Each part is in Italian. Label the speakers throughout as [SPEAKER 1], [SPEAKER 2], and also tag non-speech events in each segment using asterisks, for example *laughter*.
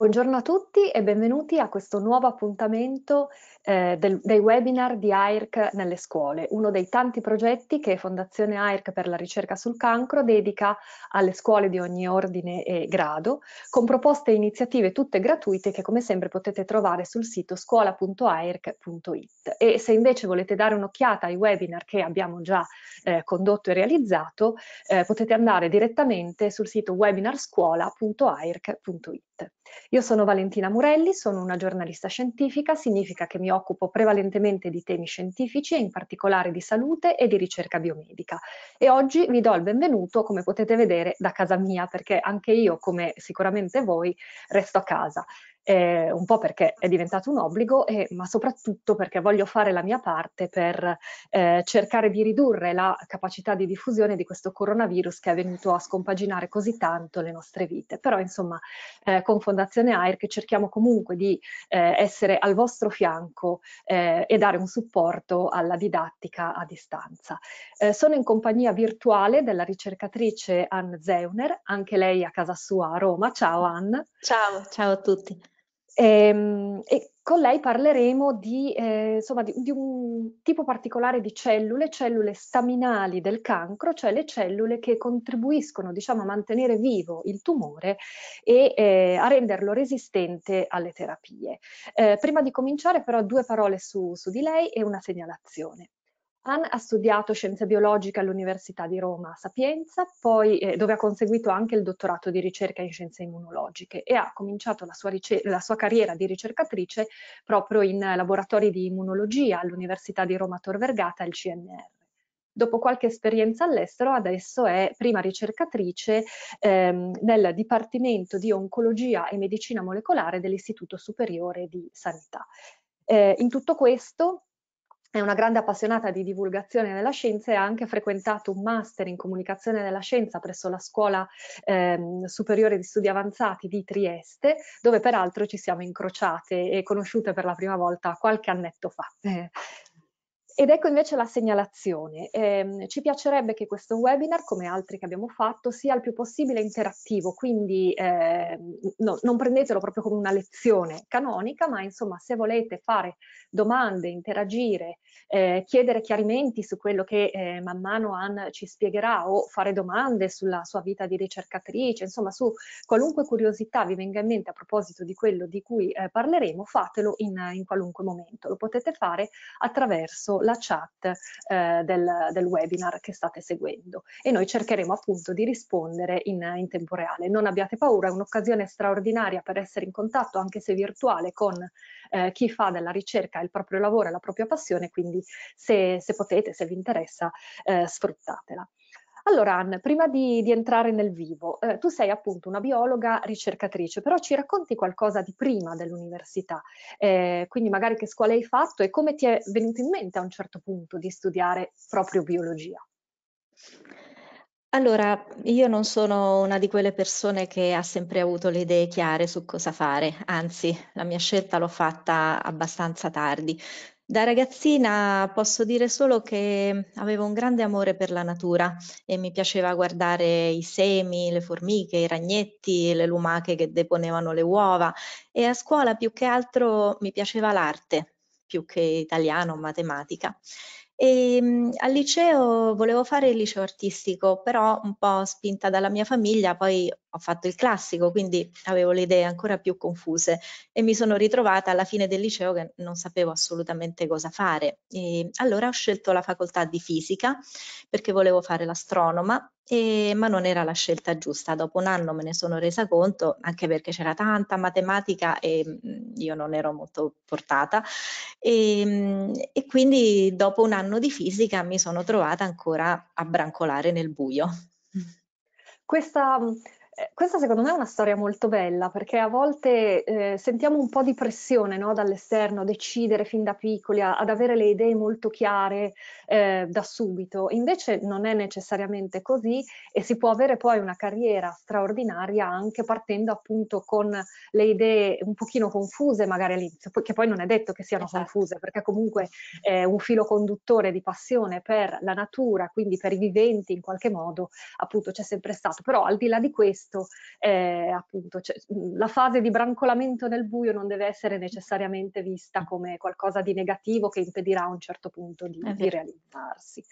[SPEAKER 1] Buongiorno a tutti e benvenuti a questo nuovo appuntamento eh, del, dei webinar di AIRC nelle scuole, uno dei tanti progetti che Fondazione AIRC per la ricerca sul cancro dedica alle scuole di ogni ordine e grado, con proposte e iniziative tutte gratuite che come sempre potete trovare sul sito scuola.airc.it. E se invece volete dare un'occhiata ai webinar che abbiamo già eh, condotto e realizzato, eh, potete andare direttamente sul sito webinarscuola.airc.it. Io sono Valentina Murelli, sono una giornalista scientifica, significa che mi occupo prevalentemente di temi scientifici e in particolare di salute e di ricerca biomedica. E oggi vi do il benvenuto, come potete vedere, da casa mia, perché anche io, come sicuramente voi, resto a casa eh, un po' perché è diventato un obbligo, eh, ma soprattutto perché voglio fare la mia parte per eh, cercare di ridurre la capacità di diffusione di questo coronavirus che è venuto a scompaginare così tanto le nostre vite. Però insomma eh, con Fondazione AIR che cerchiamo comunque di eh, essere al vostro fianco eh, e dare un supporto alla didattica a distanza. sono in compagnia virtuale della ricercatrice Ann Zeuner, anche lei a casa sua a Roma. Ciao Ann. Ciao, ciao a tutti. E, ehm, e con lei parleremo di, eh, insomma, di, di, un tipo particolare di cellule, cellule staminali del cancro, cioè le cellule che contribuiscono diciamo, a mantenere vivo il tumore e eh, a renderlo resistente alle terapie. Eh, prima di cominciare però due parole su, su di lei e una segnalazione. Han ha studiato scienze biologiche all'Università di Roma Sapienza, poi, eh, dove ha conseguito anche il dottorato di ricerca in scienze immunologiche e ha cominciato la sua, la sua carriera di ricercatrice proprio in laboratori di immunologia all'Università di Roma Tor Vergata, al CNR dopo qualche esperienza all'estero, adesso è prima ricercatrice ehm, nel Dipartimento di Oncologia e Medicina Molecolare dell'Istituto Superiore di Sanità. Eh, in tutto questo è una grande appassionata di divulgazione della scienza e ha anche frequentato un master in comunicazione della scienza presso la Scuola ehm, Superiore di Studi Avanzati di Trieste, dove peraltro ci siamo incrociate e conosciute per la prima volta qualche annetto fa. Ed ecco invece la segnalazione. Eh, ci piacerebbe che questo webinar, come altri che abbiamo fatto, sia il più possibile interattivo, quindi eh, no, non prendetelo proprio come una lezione canonica, ma insomma se volete fare domande, interagire, eh, chiedere chiarimenti su quello che eh, man mano Ann ci spiegherà o fare domande sulla sua vita di ricercatrice, insomma su qualunque curiosità vi venga in mente a proposito di quello di cui eh, parleremo, fatelo in, in qualunque momento. Lo potete fare attraverso la chat eh, del, del, webinar che state seguendo e noi cercheremo appunto di rispondere in, in tempo reale. Non abbiate paura, è un'occasione straordinaria per essere in contatto anche se virtuale con eh, chi fa della ricerca il proprio lavoro e la propria passione, quindi se, se potete, se vi interessa, eh, sfruttatela. Allora, Anne, prima di, di entrare nel vivo, eh, tu sei appunto una biologa ricercatrice, però ci racconti qualcosa di prima dell'università, eh, quindi magari che scuola hai fatto e come ti è venuto in mente a un certo punto di studiare proprio biologia? Allora,
[SPEAKER 2] io non sono una di quelle persone che ha sempre avuto le idee chiare su cosa fare, anzi, la mia scelta l'ho fatta abbastanza tardi. Da ragazzina posso dire solo che avevo un grande amore per la natura e mi piaceva guardare i semi, le formiche, i ragnetti, le lumache che deponevano le uova e a scuola più che altro mi piaceva l'arte, più che italiano o matematica. E, mm, al liceo volevo fare il liceo artistico, però un po' spinta dalla mia famiglia, poi ho fatto il classico, quindi avevo le idee ancora più confuse e mi sono ritrovata alla fine del liceo che non sapevo assolutamente cosa fare. E allora ho scelto la facoltà di fisica perché volevo fare l'astronoma, e, ma non era la scelta giusta. Dopo un anno me ne sono resa conto, anche perché c'era tanta matematica e io non ero molto portata. E, e quindi dopo un anno di fisica mi sono trovata ancora a brancolare nel buio.
[SPEAKER 1] Questa eh, questa secondo me è una storia molto bella perché a volte eh, sentiamo un po' di pressione no, dall'esterno, decidere fin da piccoli, a, ad avere le idee molto chiare eh, da subito. Invece non è necessariamente così e si può avere poi una carriera straordinaria anche partendo appunto con le idee un pochino confuse magari all'inizio, che poi non è detto che siano esatto. confuse perché comunque è eh, un filo conduttore di passione per la natura, quindi per i viventi in qualche modo, appunto c'è sempre stato. Però al di là di questo, questo è eh, appunto cioè, la fase di brancolamento nel buio non deve essere necessariamente vista come qualcosa di negativo che impedirà a un certo punto di, di realizzarsi.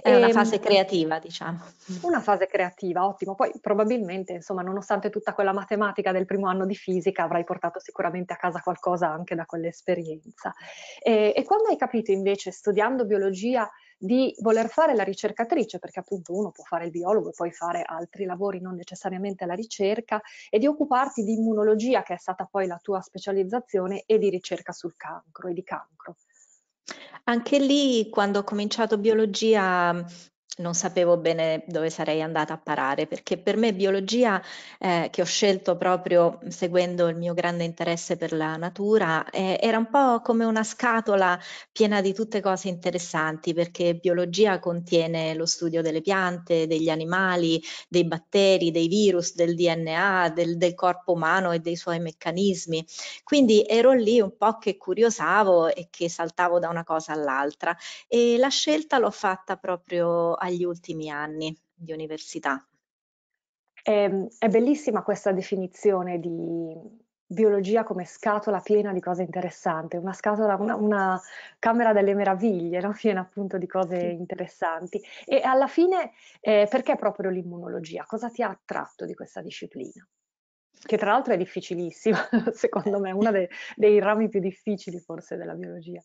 [SPEAKER 1] È e, una ehm, fase creativa, diciamo. Una fase creativa, ottimo. Poi probabilmente, insomma, nonostante tutta quella matematica del primo anno di fisica, avrai portato sicuramente a casa qualcosa anche da quell'esperienza. E, e quando hai capito invece, studiando biologia, di voler fare la ricercatrice, perché appunto uno può fare il biologo e poi fare altri lavori non necessariamente la ricerca, e di occuparti di immunologia, che è stata poi la tua specializzazione, e di ricerca sul cancro e di cancro.
[SPEAKER 2] Anche lì, quando ho cominciato biologia, non sapevo bene dove sarei andata a parare, perché per me biologia, eh, che ho scelto proprio seguendo il mio grande interesse per la natura, eh, era un po' come una scatola piena di tutte cose interessanti, perché biologia contiene lo studio delle piante, degli animali, dei batteri, dei virus, del DNA, del, del corpo umano e dei suoi meccanismi. Quindi ero lì un po' che curiosavo e che saltavo da una cosa all'altra e la scelta l'ho fatta proprio agli ultimi anni di università.
[SPEAKER 1] È, ehm, è bellissima questa definizione di biologia come scatola piena di cose interessanti, una scatola, una, una camera delle meraviglie, no? *laughs* piena appunto di cose interessanti. E alla fine, eh, perché proprio l'immunologia? Cosa ti ha attratto di questa disciplina? Che tra l'altro è difficilissima, *laughs* secondo me, uno de, dei rami più difficili forse della biologia.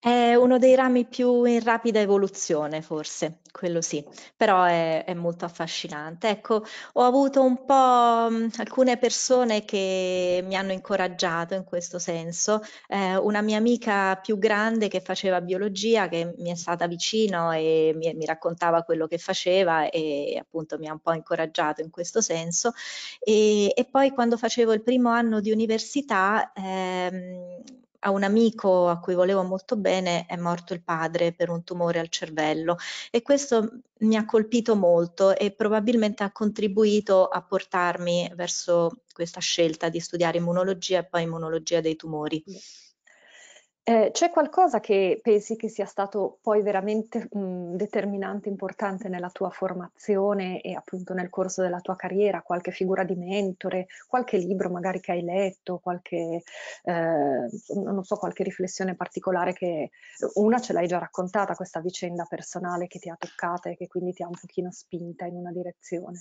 [SPEAKER 1] È
[SPEAKER 2] uno dei rami più in rapida evoluzione forse, quello sì, però è è molto affascinante. Ecco, ho avuto un po', mhmm, alcune persone che mi hanno incoraggiato in questo senso. Ehm, una mia amica più grande che faceva biologia, che mi è stata vicino e mi mi raccontava quello che faceva e appunto mi ha un po' incoraggiato in questo senso. Ehm, e poi quando facevo il primo anno di università, ehm a un amico a cui volevo molto bene è morto il padre per un tumore al cervello e questo mi ha colpito molto e probabilmente ha contribuito a portarmi verso questa scelta di studiare immunologia e poi immunologia dei tumori.
[SPEAKER 1] Eh, c'è qualcosa che pensi che sia stato poi veramente mh, determinante, importante nella tua formazione e appunto nel corso della tua carriera? Qualche figura di mentore, qualche libro magari che hai letto, qualche, eh, non so, qualche riflessione particolare che eh, una ce l'hai già raccontata, questa vicenda personale che ti ha toccata e che quindi ti ha un pochino spinta in una direzione?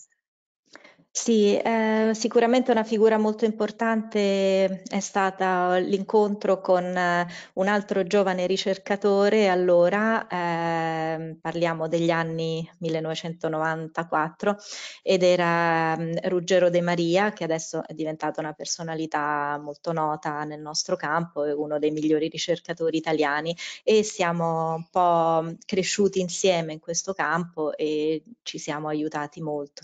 [SPEAKER 2] Sì, ehm, sicuramente una figura molto importante è stata l'incontro con eh, un altro giovane ricercatore allora, ehm, parliamo degli anni 1994, ed era mm, Ruggero De Maria, che adesso è diventata una personalità molto nota nel nostro campo, e uno dei migliori ricercatori italiani e siamo un po' cresciuti insieme in questo campo e ci siamo aiutati molto.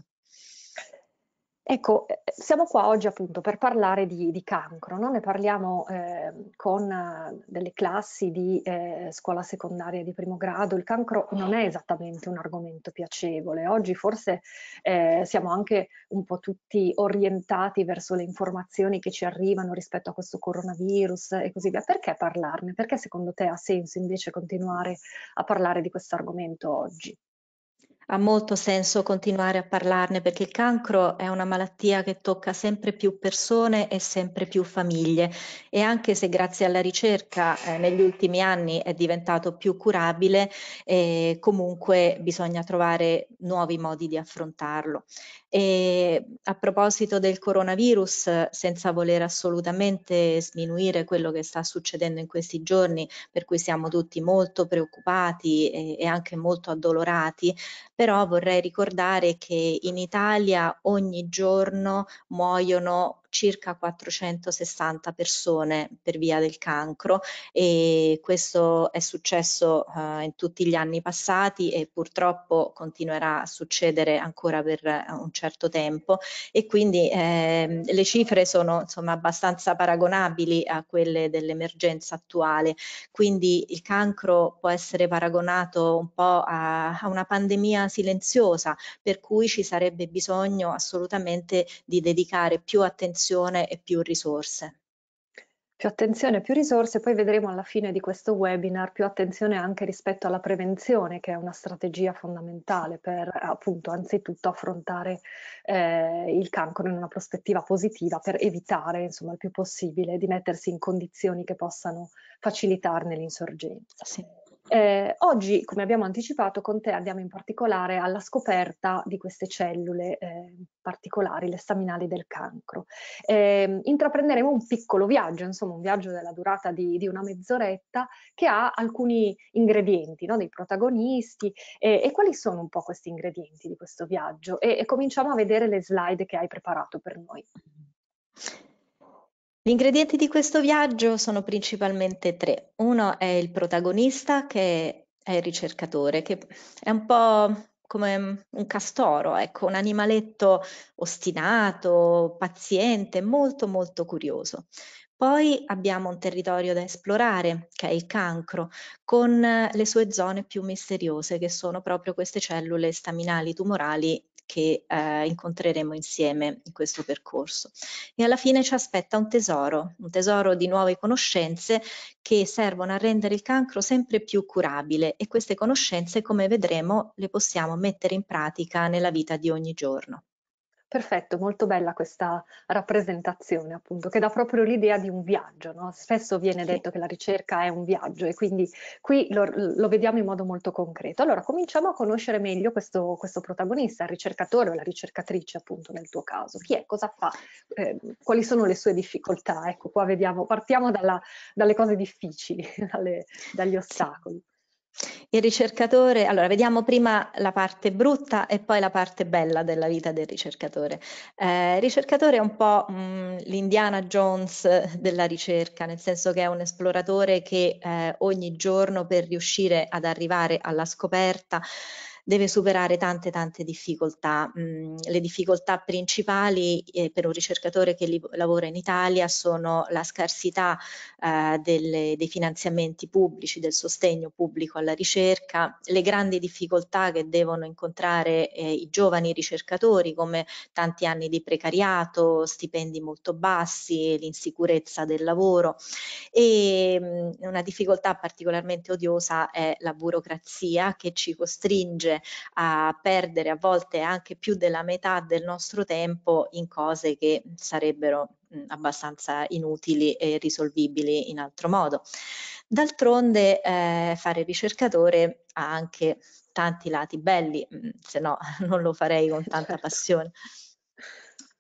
[SPEAKER 1] Ecco, eh, siamo qua oggi appunto per parlare di, di cancro, no? ne parliamo ehm, eh, con delle classi di eh, scuola secondaria di primo grado, il cancro non è esattamente un argomento piacevole, oggi forse eh, siamo anche un po' tutti orientati verso le informazioni che ci arrivano rispetto a questo coronavirus e così via, perché parlarne? Perché secondo te ha senso invece continuare a parlare di questo argomento oggi? ha molto senso continuare a
[SPEAKER 2] parlarne perché il cancro è una malattia che tocca sempre più persone e sempre più famiglie e anche se grazie alla ricerca eh, negli ultimi anni è diventato più curabile, eh, comunque bisogna trovare nuovi modi di affrontarlo. E a proposito del coronavirus, senza voler assolutamente sminuire quello che sta succedendo in questi giorni, per cui siamo tutti molto preoccupati e, eh, e anche molto addolorati, però vorrei ricordare che in Italia ogni giorno muoiono circa 460 persone per via del cancro e questo è successo uh, in tutti gli anni passati e purtroppo continuerà a succedere ancora per eh, un certo tempo e quindi eh, le cifre sono insomma abbastanza paragonabili a quelle dell'emergenza attuale. Quindi il cancro può essere paragonato un po' a, a una pandemia silenziosa per cui ci sarebbe bisogno assolutamente di dedicare più attenzione attenzione e più risorse.
[SPEAKER 1] Più attenzione, più risorse, poi vedremo alla fine di questo webinar più attenzione anche rispetto alla prevenzione, che è una strategia fondamentale per appunto anzitutto affrontare eh, il cancro in una prospettiva positiva per evitare insomma il più possibile di mettersi in condizioni che possano facilitarne l'insorgenza. Sì. Eh, oggi, come abbiamo anticipato, con te andiamo in particolare alla scoperta di queste cellule eh, particolari, le staminali del cancro. Eh, intraprenderemo un piccolo viaggio, insomma un viaggio della durata di, di una mezz'oretta che ha alcuni ingredienti, no, dei protagonisti e quali sono un po' questi ingredienti di questo viaggio e, e cominciamo a vedere le slide che hai preparato per noi. Gli
[SPEAKER 2] ingredienti di questo viaggio sono principalmente tre. Uno è il protagonista che è il ricercatore, che è un po' come un castoro, ecco, un animaletto ostinato, paziente, molto molto curioso. Poi abbiamo un territorio da esplorare, che è il cancro, con le sue zone più misteriose, che sono proprio queste cellule staminali tumorali che eh, incontreremo insieme in questo percorso. E alla fine ci aspetta un tesoro, un tesoro di nuove conoscenze che servono a rendere il cancro sempre più curabile e queste conoscenze, come vedremo, le possiamo mettere in pratica nella vita di ogni
[SPEAKER 1] giorno. Perfetto, molto bella questa rappresentazione appunto, che dà proprio l'idea di un viaggio, no? spesso viene sì. detto che la ricerca è un viaggio e quindi qui lo, lo, vediamo in modo molto concreto. Allora cominciamo a conoscere meglio questo, questo protagonista, il ricercatore o la ricercatrice appunto nel tuo caso, chi è, cosa fa, eh, quali sono le sue difficoltà, ecco qua vediamo, partiamo dalla, dalle cose difficili, *laughs* dalle, dagli ostacoli.
[SPEAKER 2] Il ricercatore, allora vediamo prima la parte brutta e poi la parte bella della vita del ricercatore. Eh, il ricercatore è un po' mm, l'Indiana Jones della ricerca, nel senso che è un esploratore che eh, ogni giorno per riuscire ad arrivare alla scoperta deve superare tante tante difficoltà. Mm, le difficoltà principali eh, per un ricercatore che lavora in Italia sono la scarsità eh, dei finanziamenti pubblici, del sostegno pubblico alla ricerca, le grandi difficoltà che devono incontrare eh, i giovani ricercatori come tanti anni di precariato, stipendi molto bassi, l'insicurezza del lavoro e mm, una difficoltà particolarmente odiosa è la burocrazia che ci costringe spinge a perdere a volte anche più della metà del nostro tempo in cose che sarebbero abbastanza inutili e risolvibili in altro modo. D'altronde eh, fare ricercatore ha anche tanti lati belli, se no *laughs* non lo farei con tanta certo. passione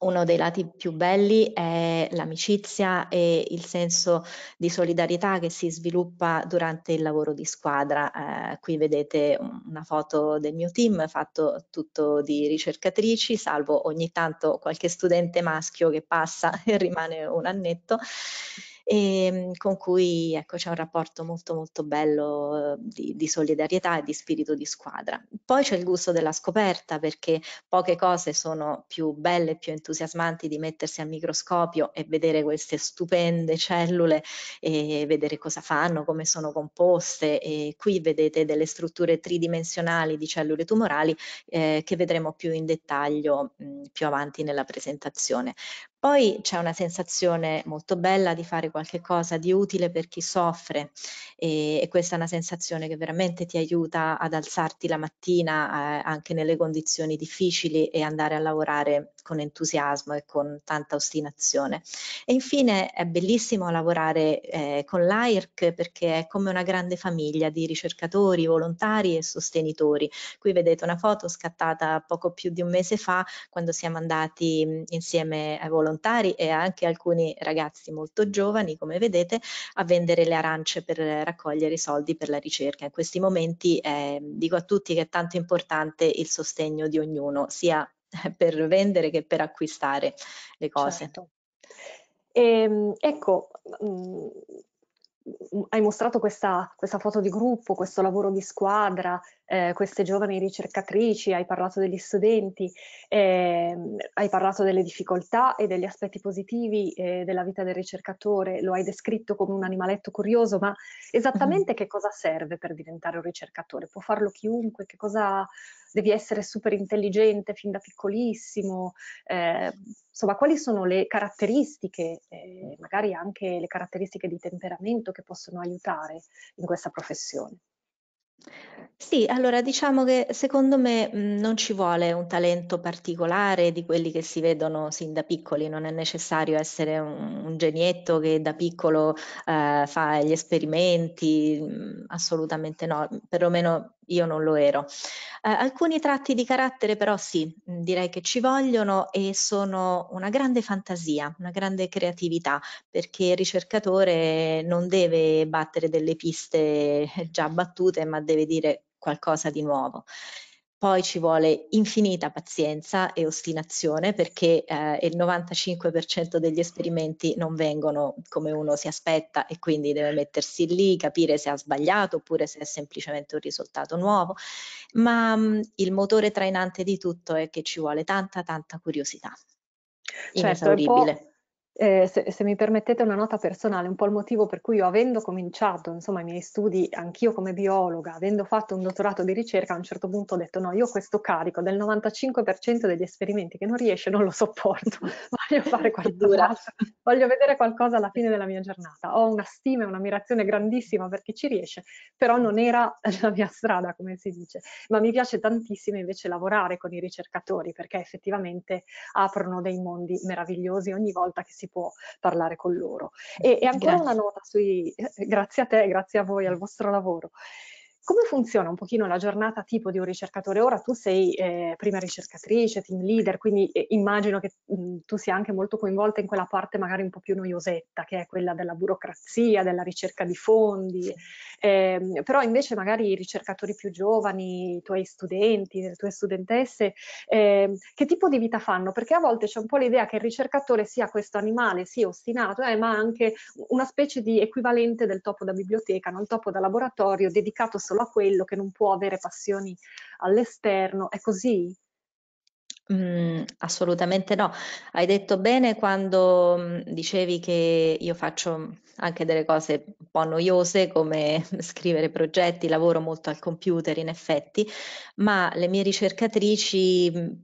[SPEAKER 2] uno dei lati più belli è l'amicizia e il senso di solidarietà che si sviluppa durante il lavoro di squadra. Eh, qui vedete una foto del mio team fatto tutto di ricercatrici, salvo ogni tanto qualche studente maschio che passa *laughs* e rimane un annetto e ehm, con cui ecco, c'è un rapporto molto molto bello ehm, di, di solidarietà e di spirito di squadra. Poi c'è il gusto della scoperta perché poche cose sono più belle, e più entusiasmanti di mettersi al microscopio e vedere queste stupende cellule e vedere cosa fanno, come sono composte e qui vedete delle strutture tridimensionali di cellule tumorali eh, che vedremo più in dettaglio mh, più avanti nella presentazione. Poi c'è una sensazione molto bella di fare qualcosa di utile per chi soffre e, e questa è una sensazione che veramente ti aiuta ad alzarti la mattina eh, anche nelle condizioni difficili e andare a lavorare con entusiasmo e con tanta ostinazione. E infine è bellissimo lavorare eh, con l'AIRC perché è come una grande famiglia di ricercatori, volontari e sostenitori. Qui vedete una foto scattata poco più di un mese fa quando siamo andati insieme ai volontari volontari e anche alcuni ragazzi molto giovani, come vedete, a vendere le arance per raccogliere i soldi per la ricerca. In questi momenti eh, dico a tutti che è tanto importante il sostegno di ognuno, sia *laughs*
[SPEAKER 1] per vendere che per acquistare le cose. Certo. E, ehm, ecco, mhmm, hai mostrato questa, questa, foto di gruppo, questo lavoro di squadra, eh, queste giovani ricercatrici, hai parlato degli studenti, eh, hai parlato delle difficoltà e degli aspetti positivi eh, della vita del ricercatore, lo hai descritto come un animaletto curioso, ma esattamente mhm. che cosa serve per diventare un ricercatore? Può farlo chiunque? Che cosa devi essere super intelligente fin da piccolissimo? Eh, insomma, quali sono le caratteristiche, eh, magari anche le caratteristiche di temperamento che possono aiutare in questa professione?
[SPEAKER 2] Sì, allora diciamo che secondo me mh, mhmm, non ci vuole un talento particolare di quelli che si vedono sin da piccoli, non è necessario essere un, un genietto che da piccolo eh, fa gli esperimenti, mh, mhmm, assolutamente no, perlomeno io non lo ero. Eh, alcuni tratti di carattere però sì, mm, direi che ci vogliono e sono una grande fantasia, una grande creatività, perché il ricercatore non deve battere delle piste già battute, ma deve dire qualcosa di nuovo. Poi ci vuole infinita pazienza e ostinazione perché eh, il 95% degli esperimenti non vengono come uno si aspetta e quindi deve mettersi lì, capire se ha sbagliato oppure se è semplicemente un risultato nuovo, ma mh, mm, il motore trainante di tutto è che ci vuole tanta
[SPEAKER 1] tanta curiosità. Certo, Inesauribile eh, se, se, mi permettete una nota personale, un po' il motivo per cui io avendo cominciato insomma, i miei studi anch'io come biologa, avendo fatto un dottorato di ricerca, a un certo punto ho detto no, io questo carico del 95% degli esperimenti che non riesce non lo sopporto, *laughs* voglio fare qualcosa, voglio vedere qualcosa alla fine della mia giornata. Ho una stima e un'ammirazione grandissima per chi ci riesce, però non era *laughs* la mia strada come si dice, ma mi piace tantissimo invece lavorare con i ricercatori perché effettivamente aprono dei mondi meravigliosi ogni volta che si si può parlare con loro. Mm, e, e ancora grazie. una nota sui, eh, grazie a te, grazie a voi, al vostro lavoro. Come funziona un pochino la giornata tipo di un ricercatore? Ora tu sei eh, prima ricercatrice, team leader, quindi eh, immagino che mh, mm, tu sia anche molto coinvolta in quella parte magari un po' più noiosetta, che è quella della burocrazia, della ricerca di fondi, eh, però invece magari i ricercatori più giovani, i tuoi studenti, le tue studentesse, eh, che tipo di vita fanno? Perché a volte c'è un po' l'idea che il ricercatore sia questo animale, sì, ostinato, eh, ma anche una specie di equivalente del topo da biblioteca, non il topo da laboratorio dedicato solo solo a quello, che non può avere passioni all'esterno, è così? Mhmm,
[SPEAKER 2] assolutamente no. Hai detto bene quando, mhmm, dicevi che io faccio anche delle cose un po' noiose come *laughs* scrivere progetti, lavoro molto al computer in effetti, ma le mie ricercatrici, mhmm,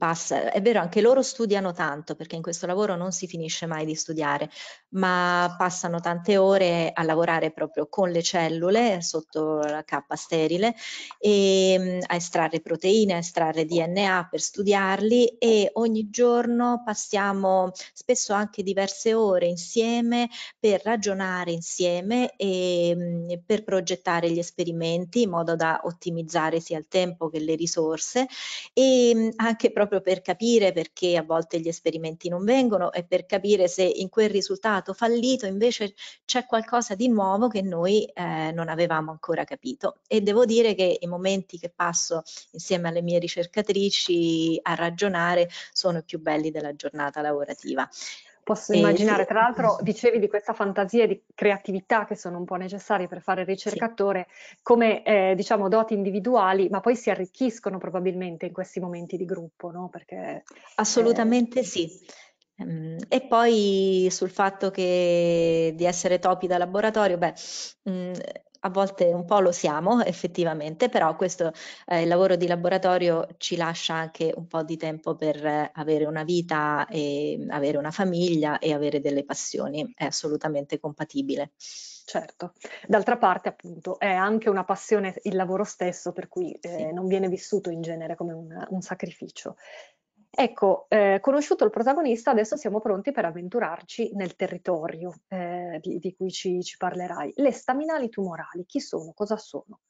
[SPEAKER 2] è vero anche loro studiano tanto, perché in questo lavoro non si finisce mai di studiare, ma passano tante ore a lavorare proprio con le cellule sotto la cappa sterile, e mhmm, a estrarre proteine, a estrarre DNA per studiarli e, ogni giorno passiamo spesso anche diverse ore insieme per ragionare insieme e mm, per progettare gli esperimenti in modo da ottimizzare sia il tempo che le risorse e mm, anche proprio per capire perché a volte gli esperimenti non vengono e per capire se in quel risultato fallito invece c'è qualcosa di nuovo che noi eh, non avevamo ancora capito e devo dire che i momenti che passo insieme alle mie ricercatrici a ragionare lavorare
[SPEAKER 1] sono i più belli della giornata lavorativa. Posso immaginare, tra l'altro dicevi di questa fantasia e di creatività che sono un po' necessarie per fare ricercatore, sì. come eh, diciamo doti individuali, ma poi si arricchiscono probabilmente in questi momenti di gruppo, no? Perché, Assolutamente eh... sì. Ehm, e poi sul fatto che
[SPEAKER 2] di essere topi da laboratorio, beh, mm, a volte un po' lo siamo *laughs* effettivamente, però questo eh, il lavoro di laboratorio ci lascia anche un po' di tempo per eh, avere una vita, e mm, avere una famiglia e avere delle passioni, è assolutamente
[SPEAKER 1] compatibile. Certo, d'altra parte appunto è anche una passione il lavoro stesso per cui eh, sì. non viene vissuto in genere come un, un sacrificio. Ecco, eh, conosciuto il protagonista, adesso siamo pronti per avventurarci nel territorio eh, di, di, cui ci, ci parlerai. Le staminali tumorali, chi sono, cosa sono?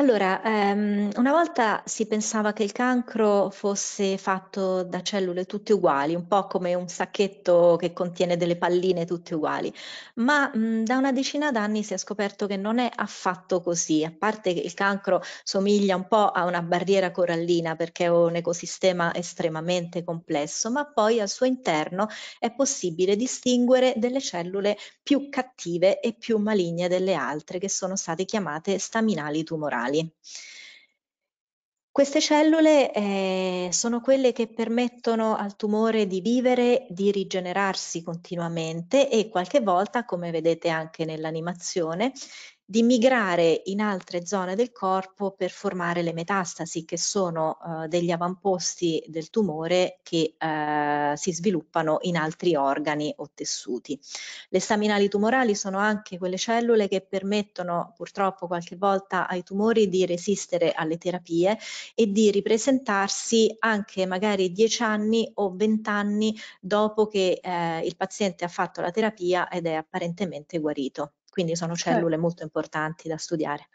[SPEAKER 2] Allora, ehm, una volta si pensava che il cancro fosse fatto da cellule tutte uguali, un po' come un sacchetto che contiene delle palline tutte uguali, ma mh, da una decina d'anni si è scoperto che non è affatto così, a parte che il cancro somiglia un po' a una barriera corallina perché è un ecosistema estremamente complesso, ma poi al suo interno è possibile distinguere delle cellule più cattive e più maligne delle altre che sono state chiamate staminali tumorali tumorali. Queste cellule eh, sono quelle che permettono al tumore di vivere, di rigenerarsi continuamente e qualche volta, come vedete anche nell'animazione, di migrare in altre zone del corpo per formare le metastasi, che sono eh, degli avamposti del tumore che eh, si sviluppano in altri organi o tessuti. Le staminali tumorali sono anche quelle cellule che permettono purtroppo qualche volta ai tumori di resistere alle terapie e di ripresentarsi anche magari 10 anni o 20 anni dopo che eh, il paziente ha fatto la terapia ed è apparentemente guarito quindi sono eh. cellule certo. molto importanti da studiare.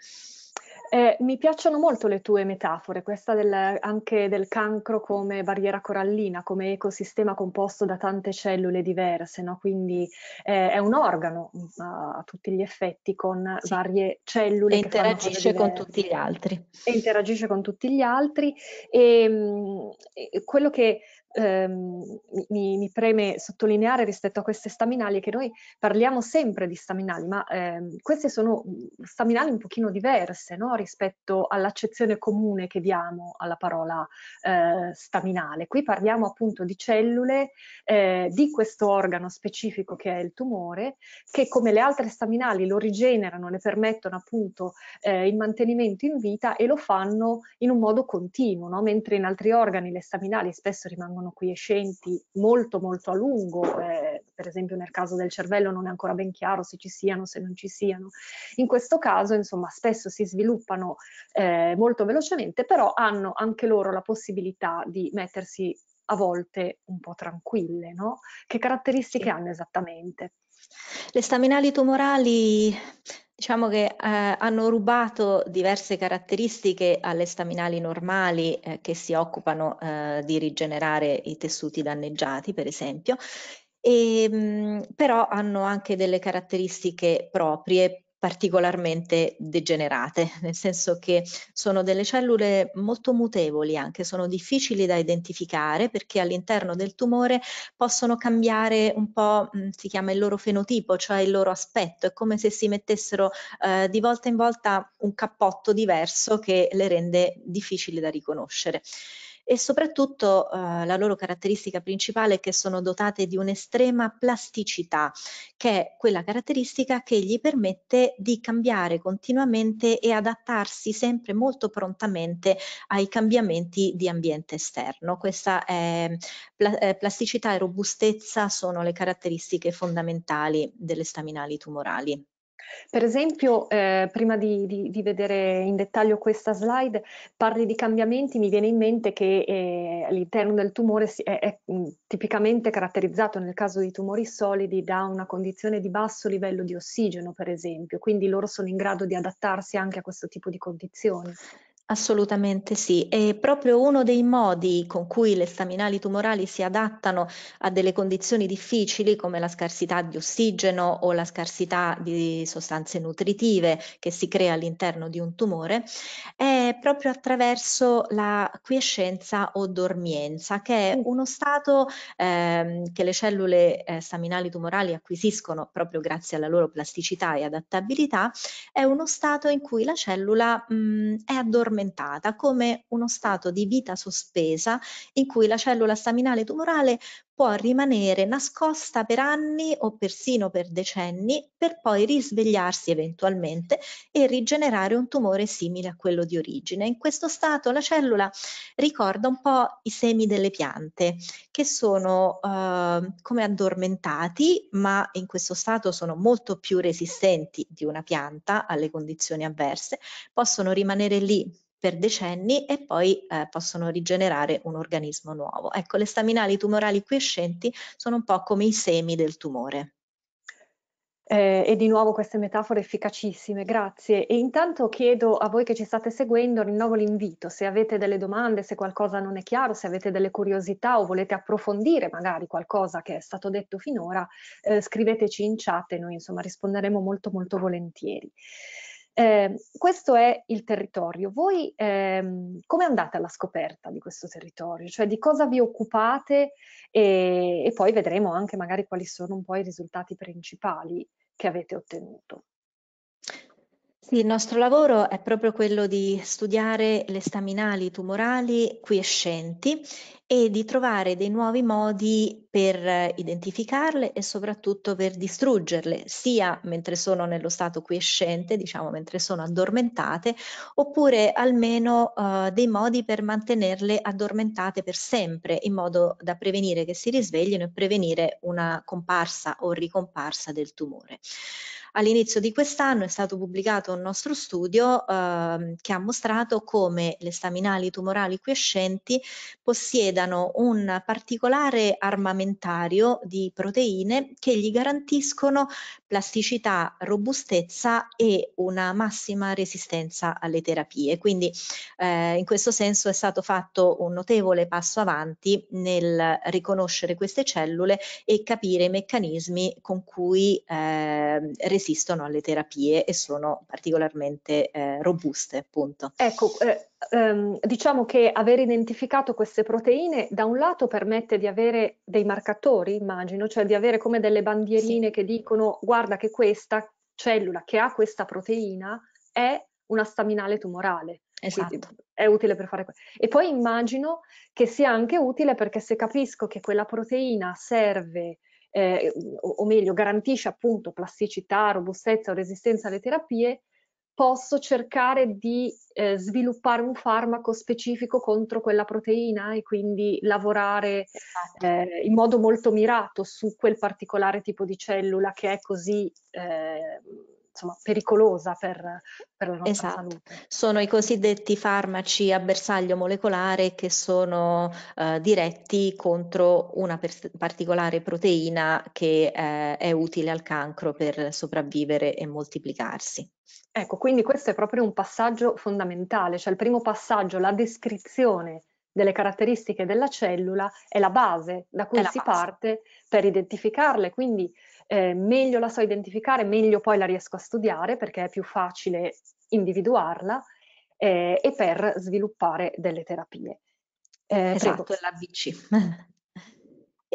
[SPEAKER 1] Eh, mi piacciono molto le tue metafore, questa del, anche del cancro come barriera corallina, come ecosistema composto da tante cellule diverse, no? quindi eh, è un organo mm, a, a tutti gli effetti con sì. varie cellule. E interagisce con tutti gli altri. E interagisce con tutti gli altri e, mh, mm, quello che ehm, mi, mi, preme sottolineare rispetto a queste staminali che noi parliamo sempre di staminali, ma ehm, queste sono staminali un pochino diverse no? rispetto all'accezione comune che diamo alla parola eh, staminale. Qui parliamo appunto di cellule eh, di questo organo specifico che è il tumore, che come le altre staminali lo rigenerano, ne permettono appunto eh, il mantenimento in vita e lo fanno in un modo continuo, no? mentre in altri organi le staminali spesso rimangono sono quiescenti molto molto a lungo, eh, per esempio nel caso del cervello non è ancora ben chiaro se ci siano, se non ci siano. In questo caso insomma spesso si sviluppano eh, molto velocemente, però hanno anche loro la possibilità di mettersi a volte un po' tranquille, no? Che caratteristiche sì. hanno esattamente? Le staminali tumorali diciamo che eh, hanno rubato
[SPEAKER 2] diverse caratteristiche alle staminali normali eh, che si occupano eh, di rigenerare i tessuti danneggiati, per esempio, e, ehm, mh, però hanno anche delle caratteristiche proprie particolarmente degenerate, *laughs* nel senso che sono delle cellule molto mutevoli anche, sono difficili da identificare perché all'interno del tumore possono cambiare un po', mm, si chiama il loro fenotipo, cioè il loro aspetto, è come se si mettessero eh, di volta in volta un cappotto diverso che le rende difficili da riconoscere e soprattutto eh, la loro caratteristica principale è che sono dotate di un'estrema plasticità, che è quella caratteristica che gli permette di cambiare continuamente e adattarsi sempre molto prontamente ai cambiamenti di ambiente esterno. Questa è, pl plasticità e robustezza sono le caratteristiche fondamentali delle staminali tumorali.
[SPEAKER 1] Per esempio, eh, prima di, di, di, vedere in dettaglio questa slide, parli di cambiamenti, mi viene in mente che eh, l'interno del tumore si, è, è, mm, tipicamente caratterizzato nel caso di tumori solidi da una condizione di basso livello di ossigeno, per esempio, quindi loro sono in grado di adattarsi anche a questo tipo di condizioni. Assolutamente sì, e proprio uno dei modi con cui le
[SPEAKER 2] staminali tumorali si adattano a delle condizioni difficili come la scarsità di ossigeno o la scarsità di sostanze nutritive che si crea all'interno di un tumore, è proprio attraverso la quiescenza o dormienza, che è mm. uno stato ehm, che le cellule eh, staminali tumorali acquisiscono proprio grazie alla loro plasticità e adattabilità, è uno stato in cui la cellula mh, mm, è addormentata tormentata, come uno stato di vita sospesa in cui la cellula staminale tumorale può rimanere nascosta per anni o persino per decenni per poi risvegliarsi eventualmente e rigenerare un tumore simile a quello di origine. In questo stato la cellula ricorda un po' i semi delle piante che sono eh, come addormentati ma in questo stato sono molto più resistenti di una pianta alle condizioni avverse, possono rimanere lì per decenni e poi eh, possono rigenerare un organismo nuovo. Ecco, le staminali tumorali quiescenti sono un po' come i semi del tumore.
[SPEAKER 1] Eh, e di nuovo queste metafore efficacissime, grazie. E intanto chiedo a voi che ci state seguendo, rinnovo l'invito, se avete delle domande, se qualcosa non è chiaro, se avete delle curiosità o volete approfondire magari qualcosa che è stato detto finora, eh, scriveteci in chat e noi insomma risponderemo molto molto volentieri. Ehm, questo è il territorio. Voi ehm, come andate alla scoperta di questo territorio? Cioè di cosa vi occupate e, e poi vedremo anche magari quali sono un po' i risultati principali che avete ottenuto.
[SPEAKER 2] Sì, il nostro lavoro è proprio quello di studiare le staminali tumorali quiescenti e di trovare dei nuovi modi per identificarle e soprattutto per distruggerle, sia mentre sono nello stato quiescente, diciamo mentre sono addormentate, oppure almeno eh, dei modi per mantenerle addormentate per sempre, in modo da prevenire che si risveglino e prevenire una comparsa o ricomparsa del tumore. All'inizio di quest'anno è stato pubblicato un nostro studio eh, che ha mostrato come le staminali tumorali quiescenti possiedano un particolare armamentario di proteine che gli garantiscono plasticità, robustezza e una massima resistenza alle terapie. Quindi eh, in questo senso è stato fatto un notevole passo avanti nel riconoscere queste cellule e capire i meccanismi con cui eh, resistono alle terapie e sono particolarmente eh, robuste, appunto.
[SPEAKER 1] Ecco, eh, ehm, diciamo che aver identificato queste proteine da un lato permette di avere dei marcatori, immagino, cioè di avere come delle bandierine sì. che dicono guarda che questa cellula che ha questa proteina è una staminale tumorale. Esatto. È utile per fare questo. E poi immagino che sia anche utile perché se capisco che quella proteina serve eh, o, o meglio garantisce appunto plasticità, robustezza o resistenza alle terapie, posso cercare di eh, sviluppare un farmaco specifico contro quella proteina e quindi lavorare esatto. eh, in modo molto mirato su quel particolare tipo di cellula che è così eh, insomma, pericolosa per, per, la nostra esatto. salute.
[SPEAKER 2] Sono i cosiddetti farmaci a bersaglio molecolare che sono eh, diretti contro una per- particolare proteina che eh, è utile al cancro per sopravvivere e moltiplicarsi.
[SPEAKER 1] Ecco, quindi questo è proprio un passaggio fondamentale, cioè il primo passaggio, la descrizione delle caratteristiche della cellula è la base da cui si base. parte per identificarle, quindi eh, meglio la so identificare, meglio poi la riesco a studiare perché è più facile individuarla eh, e per sviluppare delle terapie. Eh, esatto, prego. l'ABC. *laughs*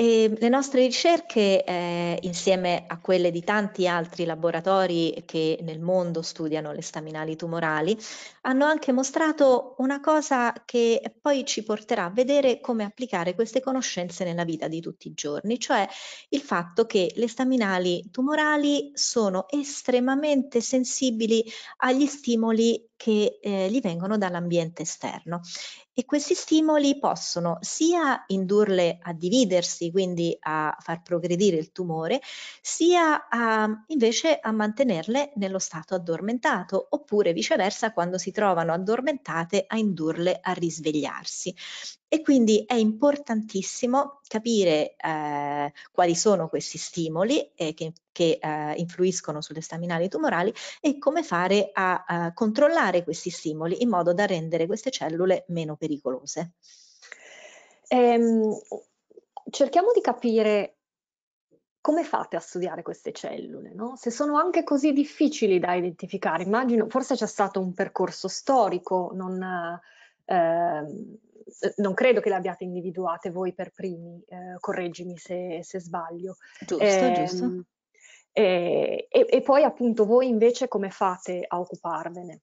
[SPEAKER 2] E le nostre ricerche, eh, insieme a quelle di tanti altri laboratori che nel mondo studiano le staminali tumorali, hanno anche mostrato una cosa che poi ci porterà a vedere come applicare queste conoscenze nella vita di tutti i giorni, cioè il fatto che le staminali tumorali sono estremamente sensibili agli stimoli che eh, gli vengono dall'ambiente esterno e questi stimoli possono sia indurle a dividersi, quindi a far progredire il tumore, sia a, invece a mantenerle nello stato addormentato, oppure viceversa quando si trovano addormentate a indurle a risvegliarsi. E quindi è importantissimo capire eh, quali sono questi stimoli eh, che, che eh, influiscono sulle staminali tumorali e come fare a, a controllare questi stimoli in modo da rendere queste cellule meno pericolose. Ehm,
[SPEAKER 1] cerchiamo di capire come fate a studiare queste cellule, no? se sono anche così difficili da identificare. Immagino, forse c'è stato un percorso storico, non Ehm, non credo che le abbiate individuate voi per primi, eh, correggimi se, se, sbaglio. Giusto, ehm, giusto. E, e, e poi appunto voi invece come fate a occuparvene?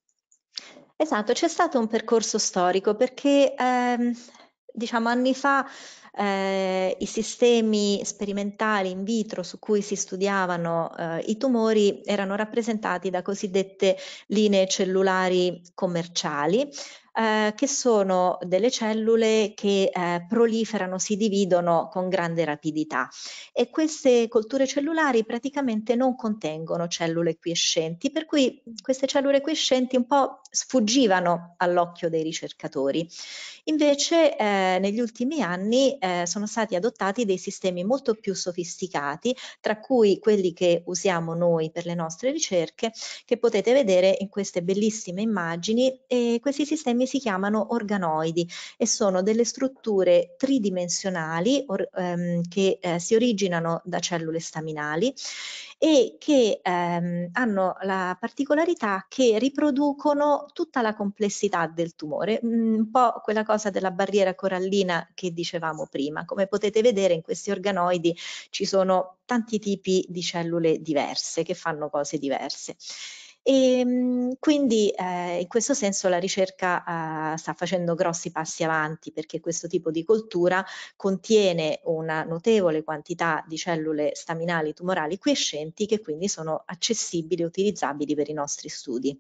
[SPEAKER 2] Esatto, c'è stato un percorso storico perché ehm, diciamo anni fa eh, i sistemi sperimentali in vitro su cui si studiavano eh, i tumori erano rappresentati da cosiddette linee cellulari commerciali, eh, che sono delle cellule che eh, proliferano, si dividono con grande rapidità e queste colture cellulari praticamente non contengono cellule quiescenti, per cui queste cellule quiescenti un po' sfuggivano all'occhio dei ricercatori. Invece eh, negli ultimi anni eh, sono stati adottati dei sistemi molto più sofisticati, tra cui quelli che usiamo noi per le nostre ricerche, che potete vedere in queste bellissime immagini e questi sistemi si chiamano organoidi e sono delle strutture tridimensionali or, ehm, che eh, si originano da cellule staminali e che ehm, hanno la particolarità che riproducono tutta la complessità del tumore, mm, un po' quella cosa della barriera corallina che dicevamo prima. Come potete vedere in questi organoidi ci sono tanti tipi di cellule diverse che fanno cose diverse. E ehm, quindi eh, in questo senso la ricerca eh, sta facendo grossi passi avanti perché questo tipo di coltura contiene una notevole quantità di cellule staminali tumorali quiescenti che quindi sono accessibili e utilizzabili per i nostri studi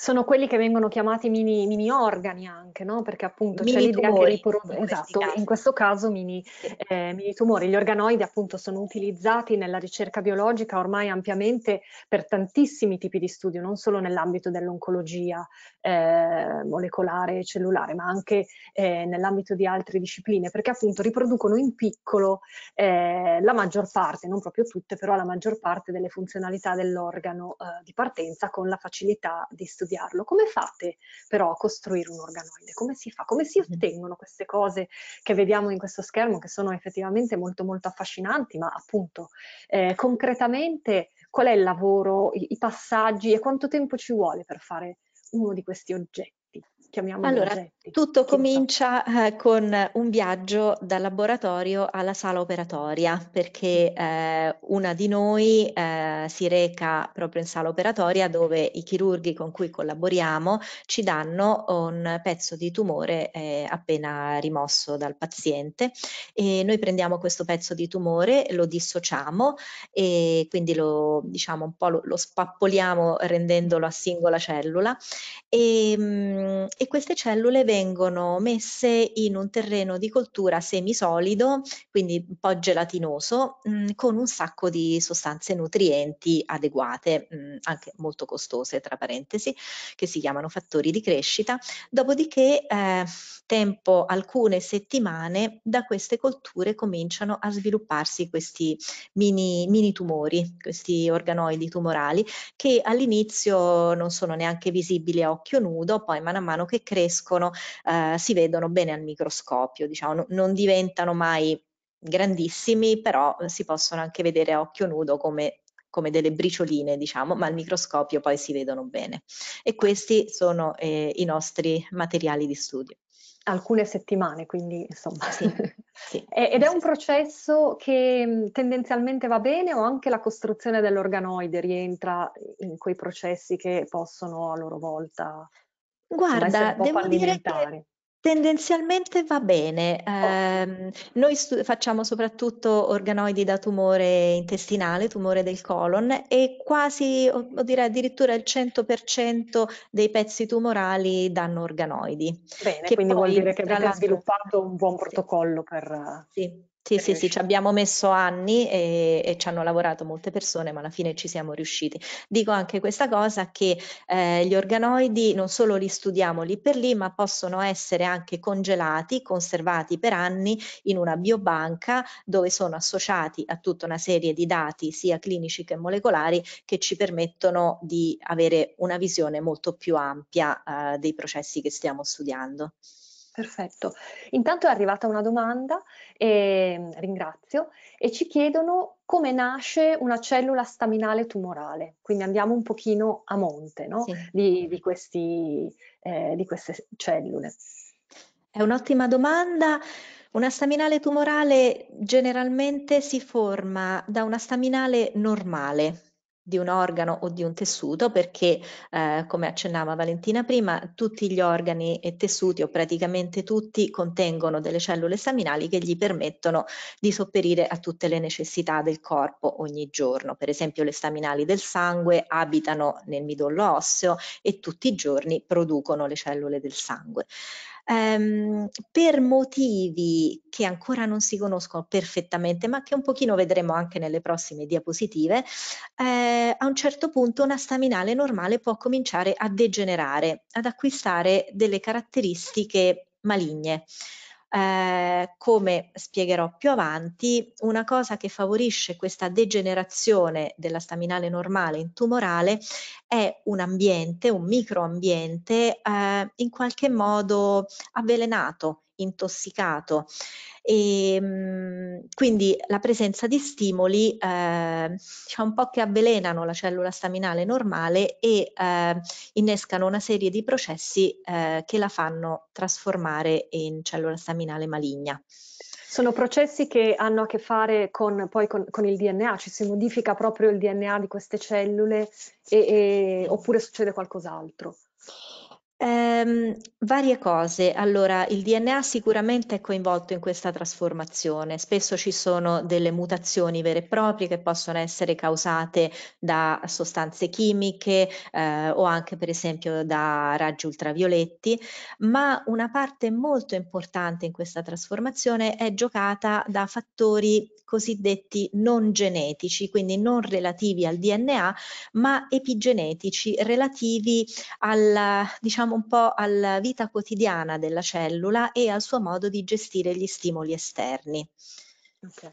[SPEAKER 1] sono quelli che vengono chiamati mini, mini organi anche, no? Perché appunto mini c'è l'idea tumori, che riproducono, esatto, in questo caso mini, eh, mini, tumori. Gli organoidi appunto sono utilizzati nella ricerca biologica ormai ampiamente per tantissimi tipi di studio, non solo nell'ambito dell'oncologia eh, molecolare e cellulare, ma anche eh, nell'ambito di altre discipline, perché appunto riproducono in piccolo eh, la maggior parte, non proprio tutte, però la maggior parte delle funzionalità dell'organo eh, di partenza con la facilità di studiare studiarlo. Come fate però a costruire un organoide? Come si fa? Come si ottengono queste cose che vediamo in questo schermo che sono effettivamente molto molto affascinanti, ma appunto eh, concretamente qual è il lavoro, i, i, passaggi e quanto tempo ci vuole per fare uno di questi oggetti? Chiamiamolo allora, oggetti. Tutto comincia eh, con un viaggio
[SPEAKER 2] dal laboratorio alla sala operatoria, perché mm. eh, una di noi eh, si reca proprio in sala operatoria dove i chirurghi con cui collaboriamo ci danno un pezzo di tumore eh, appena rimosso dal paziente e noi prendiamo questo pezzo di tumore, lo dissociamo e quindi lo diciamo un po' lo, lo spappoliamo rendendolo a singola cellula e, mh, mm, e queste cellule vengono vengono messe in un terreno di coltura semisolido, quindi un po' gelatinoso, mh, mm, con un sacco di sostanze nutrienti adeguate, mh, mm, anche molto costose tra parentesi, che si chiamano fattori di crescita, dopodiché eh, tempo alcune settimane da queste colture cominciano a svilupparsi questi mini, mini tumori, questi organoidi tumorali che all'inizio non sono neanche visibili a occhio nudo, poi man mano che crescono eh, si vedono bene al microscopio, diciamo, no, non diventano mai grandissimi, però si possono anche vedere a occhio nudo come come delle bricioline, diciamo, ma al microscopio poi si vedono bene. E questi sono
[SPEAKER 1] eh, i nostri materiali di studio. Alcune settimane, quindi insomma. Sì, sì. *laughs* Ed è un processo che mm, tendenzialmente va bene o anche la costruzione dell'organoide rientra in quei processi che possono a loro volta
[SPEAKER 2] Guarda, devo dire che Tendenzialmente va bene. Oh. Ehm, noi stu- facciamo soprattutto organoidi da tumore intestinale, tumore del colon, e quasi, o, o direi addirittura il 100% dei pezzi tumorali danno organoidi. Bene, quindi poi, vuol dire che abbiamo
[SPEAKER 1] sviluppato un buon protocollo sì, per...
[SPEAKER 2] Sì. Sì, sì, sì, ci abbiamo messo anni e, e, ci hanno lavorato molte persone, ma alla fine ci siamo riusciti. Dico anche questa cosa che eh, gli organoidi non solo li studiamo lì per lì, ma possono essere anche congelati, conservati per anni in una biobanca dove sono associati a tutta una serie di dati, sia clinici che molecolari, che ci permettono di avere una visione molto più ampia
[SPEAKER 1] eh, dei processi che stiamo studiando. Perfetto. Intanto è arrivata una domanda, e ehm, ringrazio, e ci chiedono come nasce una cellula staminale tumorale. Quindi andiamo un pochino a monte no? sì. di, di, questi, eh, di queste cellule. È un'ottima domanda. Una staminale
[SPEAKER 2] tumorale generalmente si forma da una staminale normale, di un organo o di un tessuto perché, eh, come accennava Valentina prima, tutti gli organi e tessuti o praticamente tutti contengono delle cellule staminali che gli permettono di sopperire a tutte le necessità del corpo ogni giorno. Per esempio le staminali del sangue abitano nel midollo osseo e tutti i giorni producono le cellule del sangue ehm, per motivi che ancora non si conoscono perfettamente, ma che un pochino vedremo anche nelle prossime diapositive, eh, a un certo punto una staminale normale può cominciare a degenerare, ad acquistare delle caratteristiche maligne eh, come spiegherò più avanti, una cosa che favorisce questa degenerazione della staminale normale in tumorale è un ambiente, un microambiente eh, in qualche modo avvelenato, intossicato. E, ehm, quindi la presenza di stimoli eh, diciamo un po' che avvelenano la cellula staminale normale e eh, innescano una serie di
[SPEAKER 1] processi eh, che la fanno trasformare in cellula staminale maligna. Sono processi che hanno a che fare con, poi con, con, il DNA, ci si modifica proprio il DNA di queste cellule e, e, oppure succede qualcos'altro?
[SPEAKER 2] Ehm, varie cose. Allora, il DNA sicuramente è coinvolto in questa trasformazione. Spesso ci sono delle mutazioni vere e proprie che possono essere causate da sostanze chimiche, eh, o anche per esempio da raggi ultravioletti, ma una parte molto importante in questa trasformazione è giocata da fattori cosiddetti non genetici, quindi non relativi al DNA, ma epigenetici, relativi al, diciamo, diciamo un po' alla vita quotidiana della cellula e al suo modo di gestire gli stimoli esterni.
[SPEAKER 1] Okay.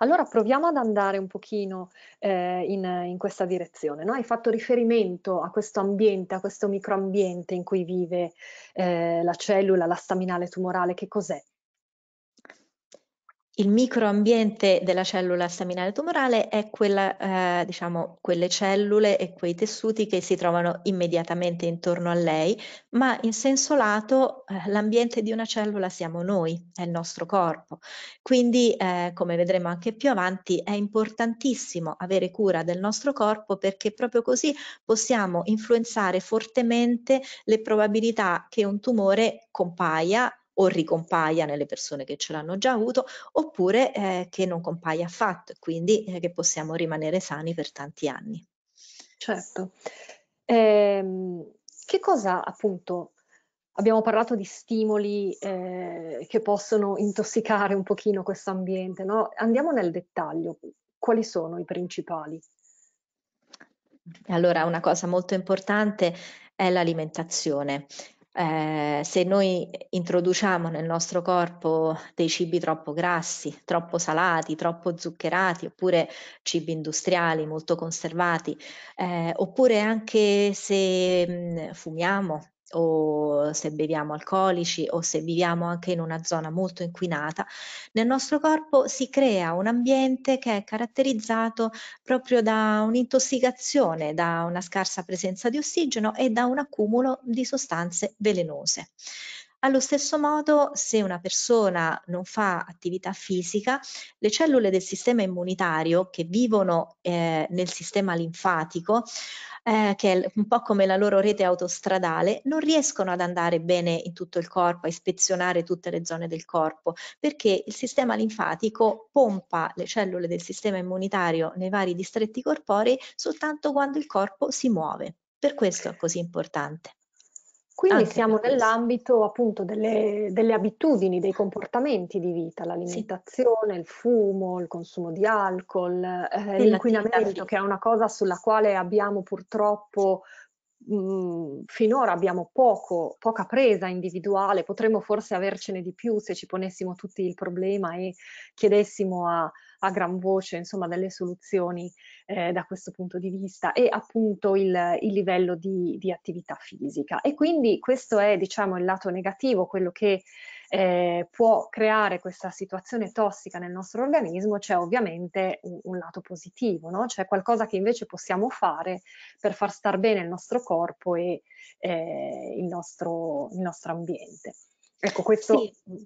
[SPEAKER 1] Allora proviamo ad andare un pochino eh, in, in, questa direzione. No? Hai fatto riferimento a questo ambiente, a questo microambiente in cui vive eh, la cellula, la staminale tumorale. Che cos'è? Il microambiente
[SPEAKER 2] della cellula staminale tumorale è
[SPEAKER 1] quella, eh,
[SPEAKER 2] diciamo, quelle cellule e quei tessuti che si trovano immediatamente intorno a lei, ma in senso lato eh, l'ambiente di una cellula siamo noi, è il nostro corpo. Quindi, eh, come vedremo anche più avanti, è importantissimo avere cura del nostro corpo perché proprio così possiamo influenzare fortemente le probabilità che un tumore compaia o ricompaia nelle persone che ce l'hanno già avuto oppure eh, che non compaia affatto quindi eh, che possiamo rimanere sani per
[SPEAKER 1] tanti anni. Certo. Ehm, che cosa appunto abbiamo parlato di stimoli eh, che possono intossicare un pochino questo ambiente, no? Andiamo nel dettaglio, quali sono i principali?
[SPEAKER 2] Allora, una cosa molto importante è l'alimentazione eh, se noi introduciamo nel nostro corpo dei cibi troppo grassi, troppo salati, troppo zuccherati, oppure cibi industriali molto conservati, eh, oppure anche se mh, mm, fumiamo o se beviamo alcolici o se viviamo anche in una zona molto inquinata, nel nostro corpo si crea un ambiente che è caratterizzato proprio da un'intossicazione, da una scarsa presenza di ossigeno e da un accumulo di sostanze velenose. Allo stesso modo, se una persona non fa attività fisica, le cellule del sistema immunitario che vivono eh, nel sistema linfatico, eh, che è un po' come la loro rete autostradale, non riescono ad andare bene in tutto il corpo, a ispezionare tutte le zone del corpo, perché il sistema linfatico pompa le cellule del sistema immunitario nei vari distretti corporei soltanto quando il corpo si muove. Per questo è così importante. Quindi Anche siamo
[SPEAKER 1] nell'ambito appunto delle, delle, abitudini, dei comportamenti di vita, l'alimentazione, sì. il fumo, il consumo di alcol, eh, l'inquinamento che è una cosa sulla quale abbiamo purtroppo mh, finora abbiamo poco, poca presa individuale, potremmo forse avercene di più se ci ponessimo tutti il problema e chiedessimo a, a gran voce insomma delle soluzioni eh, da questo punto di vista e appunto il, il livello di, di, attività fisica. E quindi questo è diciamo il lato negativo, quello che eh, può creare questa situazione tossica nel nostro organismo, c'è ovviamente un, un, lato positivo, no? c'è qualcosa che invece possiamo fare per far star bene il nostro corpo e eh, il, nostro, il nostro ambiente. Ecco, questo... Sì. Mm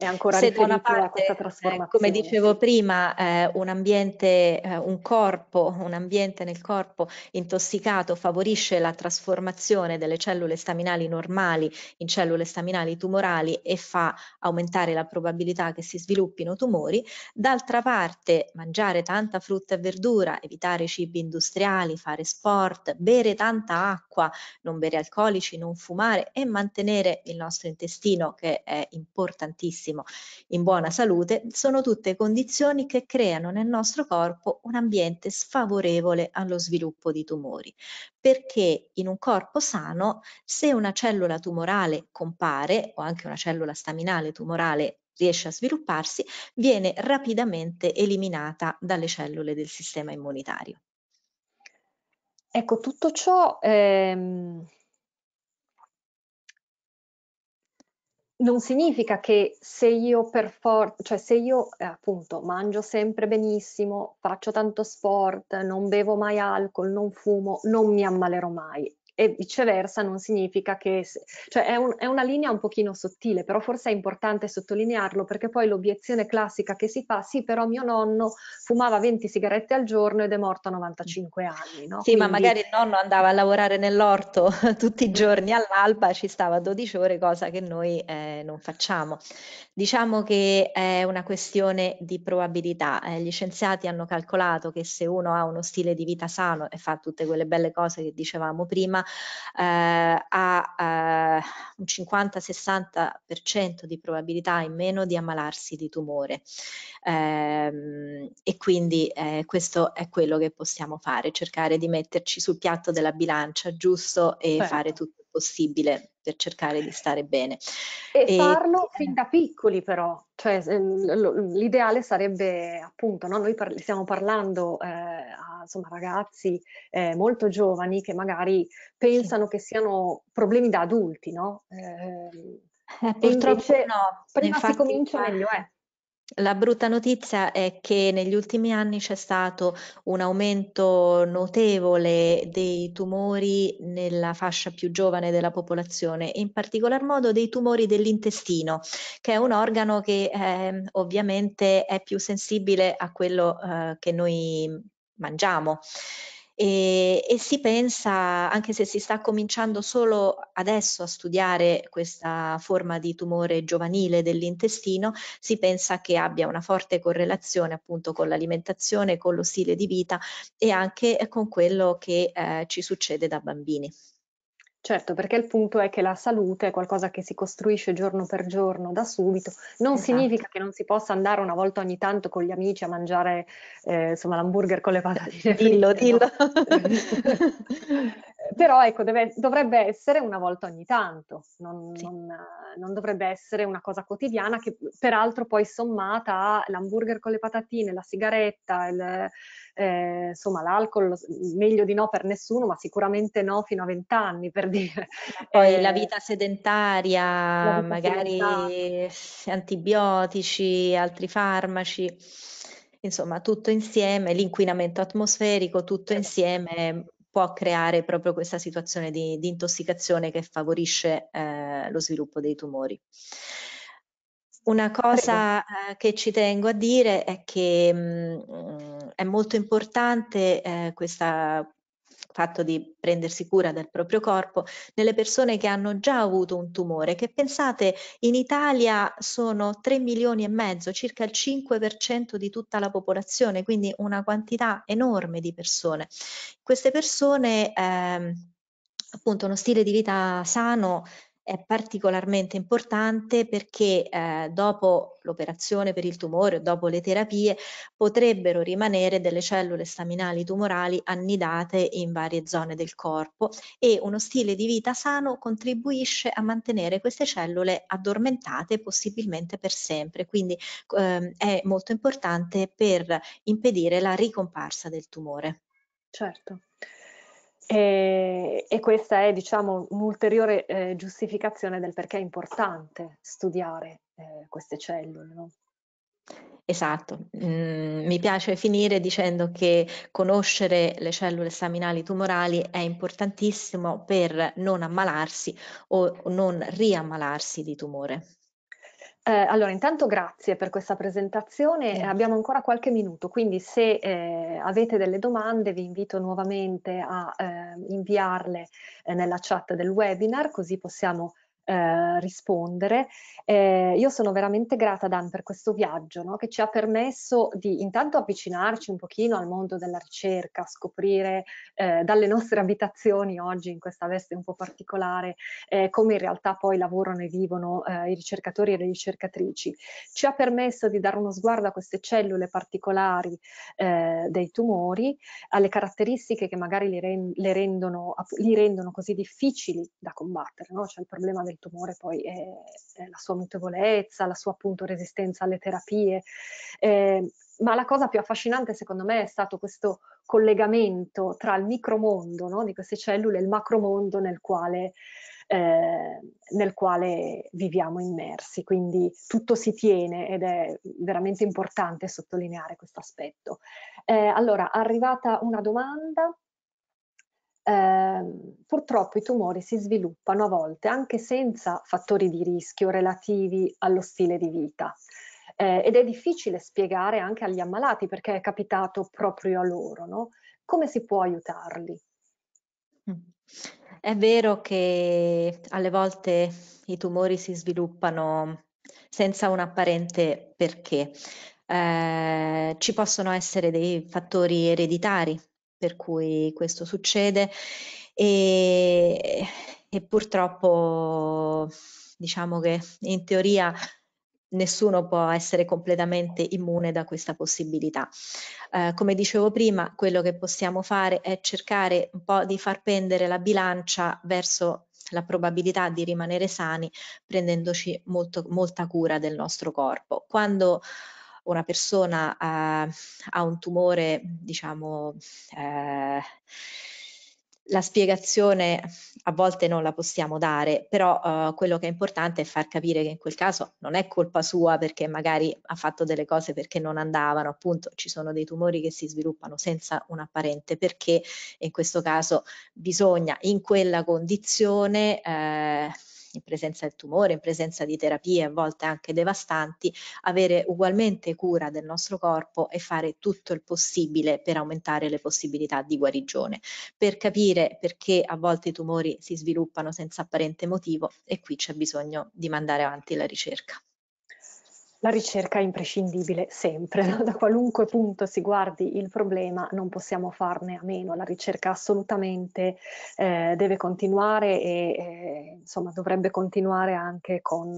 [SPEAKER 1] è ancora
[SPEAKER 2] se da una parte, questa eh, trasformazione. come dicevo prima, eh, un ambiente, eh, un corpo, *laughs* un ambiente nel corpo intossicato favorisce la trasformazione delle cellule staminali normali in cellule staminali tumorali e fa aumentare la probabilità che si sviluppino tumori, d'altra parte mangiare tanta frutta e verdura, evitare cibi industriali, fare sport, bere tanta acqua, non bere alcolici, non fumare e mantenere il nostro intestino che è importantissimo benissimo, in buona salute, sono tutte condizioni che creano nel nostro corpo un ambiente sfavorevole allo sviluppo di tumori, perché in un corpo sano se una cellula tumorale compare o anche una cellula staminale tumorale riesce a svilupparsi, viene rapidamente eliminata dalle cellule del sistema
[SPEAKER 1] immunitario. Ecco, tutto ciò ehm, non significa che se io per forza, cioè se io eh, appunto mangio sempre benissimo, faccio tanto sport, non bevo mai alcol, non fumo, non mi ammalerò mai e viceversa non significa che... Cioè è, un, è, una linea un pochino sottile, però forse è importante sottolinearlo perché poi l'obiezione classica che si fa, sì però mio nonno fumava 20 sigarette al giorno ed è morto a 95 anni. No? Sì, Quindi... ma magari il
[SPEAKER 2] nonno andava a lavorare nell'orto *laughs* tutti i giorni all'alba, ci stava 12 ore, cosa che noi eh, non facciamo. Diciamo che è una questione di probabilità. Eh, gli scienziati hanno calcolato che se uno ha uno stile di vita sano e fa tutte quelle belle cose che dicevamo prima, eh, ha eh, un 50-60% di probabilità in meno di ammalarsi di tumore eh, e quindi eh, questo è quello che possiamo fare, cercare di metterci sul piatto della bilancia giusto e certo. fare tutto
[SPEAKER 1] possibile per cercare di stare bene. E, e farlo fin da piccoli però, cioè, l'ideale sarebbe appunto, no? noi par- stiamo parlando eh, a insomma, ragazzi eh, molto giovani che magari pensano sì. che siano problemi da adulti, no? Eh, eh purtroppo invece, no. prima Infatti, si comincia meglio
[SPEAKER 2] eh. La brutta notizia è che negli ultimi anni c'è stato un aumento notevole dei tumori nella fascia più giovane della popolazione, in particolar modo dei tumori dell'intestino, che è un organo che eh, ovviamente è più sensibile a quello eh, che noi mangiamo e, e, si pensa, anche se si sta cominciando solo adesso a studiare questa forma di tumore giovanile dell'intestino, si pensa che abbia una forte correlazione appunto con l'alimentazione, con lo stile di vita
[SPEAKER 1] e anche con quello che eh, ci succede da bambini. Certo, perché il punto è che la salute è qualcosa che si costruisce giorno per giorno, da subito. Non esatto. significa che non si possa andare una volta ogni tanto con gli amici a mangiare eh, insomma l'hamburger con le patatine. Dillo, dillo. *laughs* *laughs* però ecco, deve, dovrebbe essere una volta ogni tanto, non, sì. non, non, dovrebbe essere una cosa quotidiana che peraltro poi sommata all'hamburger con le patatine, la sigaretta, il, eh, insomma l'alcol, meglio di no per nessuno, ma sicuramente no fino a vent'anni per dire.
[SPEAKER 2] Poi eh, la vita
[SPEAKER 1] sedentaria, la vita magari sedentaria. antibiotici,
[SPEAKER 2] altri farmaci insomma tutto insieme, l'inquinamento atmosferico tutto certo. insieme può creare proprio questa situazione di, di intossicazione che favorisce eh, lo sviluppo dei tumori. Una cosa eh, che ci tengo a dire è che mh, mm, è molto importante eh, questa fatto di prendersi cura del proprio corpo nelle persone che hanno già avuto un tumore, che pensate in Italia sono 3 milioni e mezzo, circa il 5% di tutta la popolazione, quindi una quantità enorme di persone. Queste persone... Ehm, appunto uno stile di vita sano è particolarmente importante perché eh, dopo l'operazione per il tumore, dopo le terapie, potrebbero rimanere delle cellule staminali tumorali annidate in varie zone del corpo e uno stile di vita sano contribuisce a mantenere queste cellule addormentate possibilmente per sempre, quindi ehm, è molto importante per impedire la ricomparsa del
[SPEAKER 1] tumore. Certo. E, e, questa è, diciamo, un'ulteriore eh, giustificazione del perché è importante studiare eh, queste cellule. No?
[SPEAKER 2] Esatto, mm, mi piace finire dicendo che conoscere le cellule staminali tumorali è importantissimo per non ammalarsi o non riammalarsi di tumore.
[SPEAKER 1] Eh, allora, intanto grazie per questa presentazione, eh. abbiamo ancora qualche minuto, quindi se eh, avete delle domande vi invito nuovamente a eh, inviarle eh, nella chat del webinar, così possiamo eh, rispondere. Eh, io sono veramente grata a Dan per questo viaggio no? che ci ha permesso di intanto avvicinarci un pochino al mondo della ricerca, scoprire eh, dalle nostre abitazioni oggi in questa veste un po' particolare eh, come in realtà poi lavorano e vivono eh, i ricercatori e le ricercatrici. Ci ha permesso di dare uno sguardo a queste cellule particolari dei tumori, alle caratteristiche che magari li, ren li, rendono, li rendono, così difficili da combattere, no? cioè il problema del il tumore poi è, è la sua mutevolezza, la sua appunto resistenza alle terapie. Eh, ma la cosa più affascinante secondo me è stato questo collegamento tra il micromondo no, di queste cellule e il macromondo nel quale, eh, nel quale viviamo immersi. Quindi tutto si tiene ed è veramente importante sottolineare questo aspetto. Eh, allora, arrivata una domanda. Ehm, purtroppo i tumori si sviluppano a volte anche senza fattori di rischio relativi allo stile di vita. Eh, ed è difficile spiegare anche agli ammalati perché è capitato proprio a loro, no? Come si può aiutarli? Mm. È vero che
[SPEAKER 2] alle volte i tumori si sviluppano senza un apparente perché. Eh, ci possono essere dei fattori ereditari per cui questo succede e, e purtroppo diciamo che in teoria nessuno può essere completamente immune da questa possibilità. Eh, come dicevo prima, quello che possiamo fare è cercare un po' di far pendere la bilancia verso la probabilità di rimanere sani prendendoci molto, molta cura del nostro corpo. Quando una persona ha, eh, ha un tumore, diciamo, eh, la spiegazione a volte non la possiamo dare, però eh, quello che è importante è far capire che in quel caso non è colpa sua perché magari ha fatto delle cose perché non andavano, appunto ci sono dei tumori che si sviluppano senza un apparente perché in questo caso bisogna in quella condizione eh, in presenza del tumore, in presenza di terapie a volte anche devastanti, avere ugualmente cura del nostro corpo e fare tutto il possibile per aumentare le possibilità di guarigione, per capire perché a volte i tumori si sviluppano senza
[SPEAKER 1] apparente motivo e qui c'è bisogno di mandare avanti la ricerca. La ricerca è imprescindibile sempre, no? *laughs* da qualunque punto si guardi il problema non possiamo farne a meno, la ricerca assolutamente eh, deve continuare e eh, insomma dovrebbe continuare anche con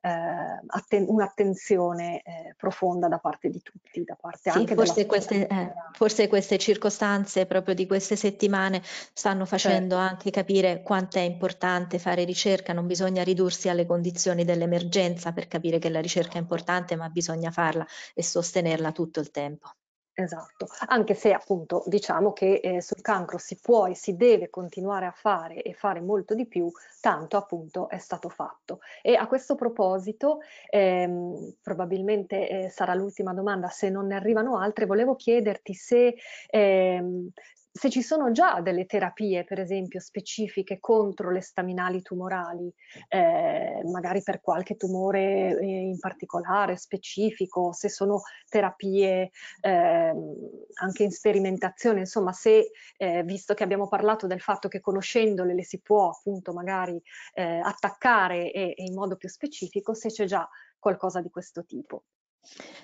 [SPEAKER 1] eh, atten un'attenzione eh, profonda da parte di tutti, da parte sì, anche forse queste, eh, forse queste
[SPEAKER 2] circostanze proprio di queste settimane stanno facendo certo. anche capire quanto è importante fare ricerca, non bisogna ridursi alle condizioni dell'emergenza per capire che la ricerca è importante,
[SPEAKER 1] ma bisogna farla e sostenerla tutto il tempo. Esatto, anche se appunto diciamo che eh, sul cancro si può e si deve continuare a fare e fare molto di più, tanto appunto è stato fatto. E a questo proposito, ehm, probabilmente eh, sarà l'ultima domanda, se non ne arrivano altre, volevo chiederti se ehm, se ci sono già delle terapie, per esempio, specifiche contro le staminali tumorali, eh, magari per qualche tumore eh, in particolare, specifico, se sono terapie eh, anche in sperimentazione, insomma, se, eh, visto che abbiamo parlato del fatto che conoscendole le si può appunto magari eh, attaccare e, e in modo più specifico, se c'è già qualcosa di questo tipo.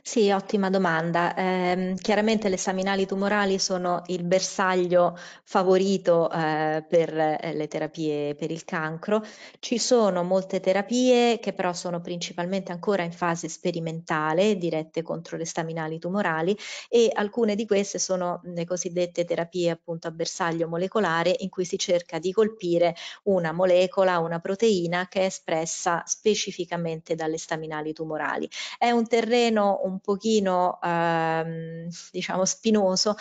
[SPEAKER 2] Sì, ottima domanda. Ehm, chiaramente le staminali tumorali sono il bersaglio favorito, ehm, per, eh, le terapie per il cancro. Ci sono molte terapie che però sono principalmente ancora in fase sperimentale, dirette contro le staminali tumorali e alcune di queste sono le cosiddette terapie appunto a bersaglio molecolare in cui si cerca di colpire una molecola, una proteina che è espressa specificamente dalle staminali tumorali. È un terreno terreno un pochino ehm, diciamo spinoso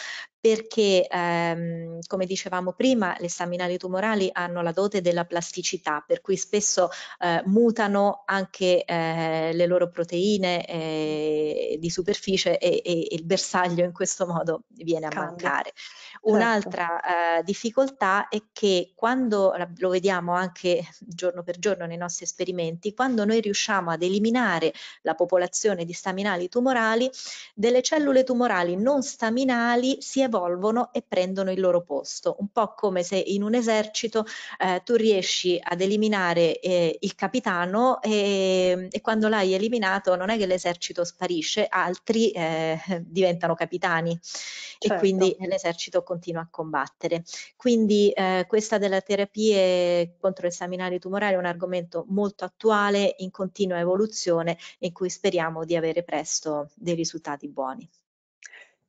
[SPEAKER 2] perché, ehm, come dicevamo prima, le staminali tumorali hanno la dote della plasticità, per cui spesso eh, mutano anche eh, le loro proteine eh, di superficie e, e, il bersaglio in questo modo viene a Cambia. mancare. Certo. Un'altra certo. difficoltà è che quando, lo vediamo anche giorno per giorno nei nostri esperimenti, quando noi riusciamo ad eliminare la popolazione di staminali tumorali, delle cellule tumorali non staminali si evolvono evolvono e prendono il loro posto, un po' come se in un esercito eh, tu riesci ad eliminare eh, il capitano e, e quando l'hai eliminato non è che l'esercito sparisce, altri eh, *laughs* diventano capitani
[SPEAKER 1] certo. e quindi
[SPEAKER 2] l'esercito continua a combattere. Quindi eh, questa della terapie contro le staminali tumorali è un argomento molto attuale, in continua evoluzione, in cui speriamo di
[SPEAKER 1] avere presto dei risultati buoni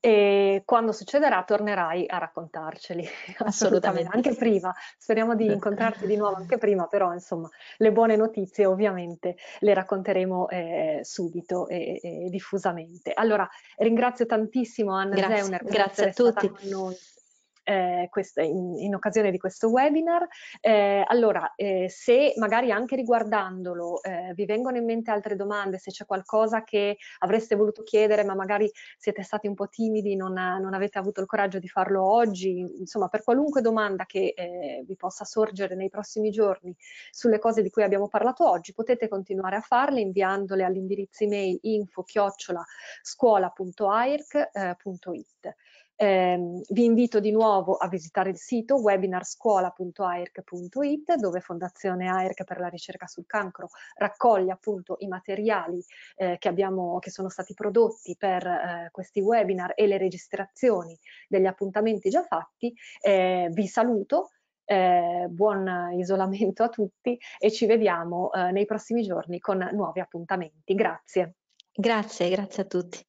[SPEAKER 1] e quando succederà tornerai a raccontarceli, *laughs* assolutamente, anche prima, speriamo di incontrarti di nuovo anche prima, però insomma le buone notizie ovviamente le racconteremo eh, subito e, e, diffusamente. Allora ringrazio tantissimo Anna grazie, Zeuner per grazie essere a tutti. con noi eh, queste, in, in, occasione di questo webinar. Eh, allora, eh, se magari anche riguardandolo eh, vi vengono in mente altre domande, se c'è qualcosa che avreste voluto chiedere ma magari siete stati un po' timidi, non, non avete avuto il coraggio di farlo oggi, insomma per qualunque domanda che eh, vi possa sorgere nei prossimi giorni sulle cose di cui abbiamo parlato oggi, potete continuare a farle inviandole all'indirizzo email info chiocciola scuola.airc.it. Eh, vi invito di nuovo a visitare il sito webinarscuola.airc.it dove Fondazione AIRC per la ricerca sul cancro raccoglie appunto i materiali eh, che, abbiamo, che sono stati prodotti per eh, questi webinar e le registrazioni degli appuntamenti già fatti. Eh, vi saluto, eh, buon isolamento a tutti e ci vediamo eh, nei prossimi giorni con nuovi appuntamenti. Grazie. Grazie, grazie a tutti.